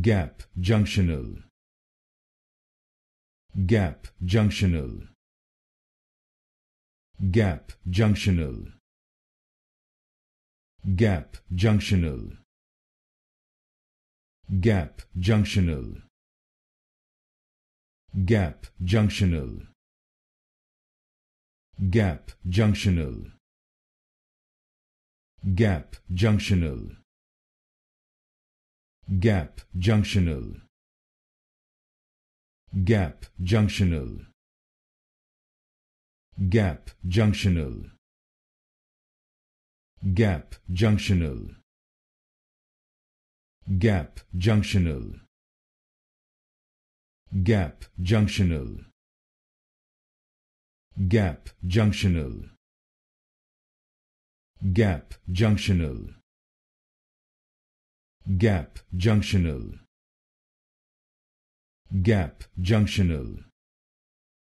gap junctional gap junctional gap junctional gap junctional gap junctional gap junctional gap junctional gap junctional gap junctional gap junctional gap junctional gap junctional gap junctional gap junctional gap junctional gap junctional gap junctional gap junctional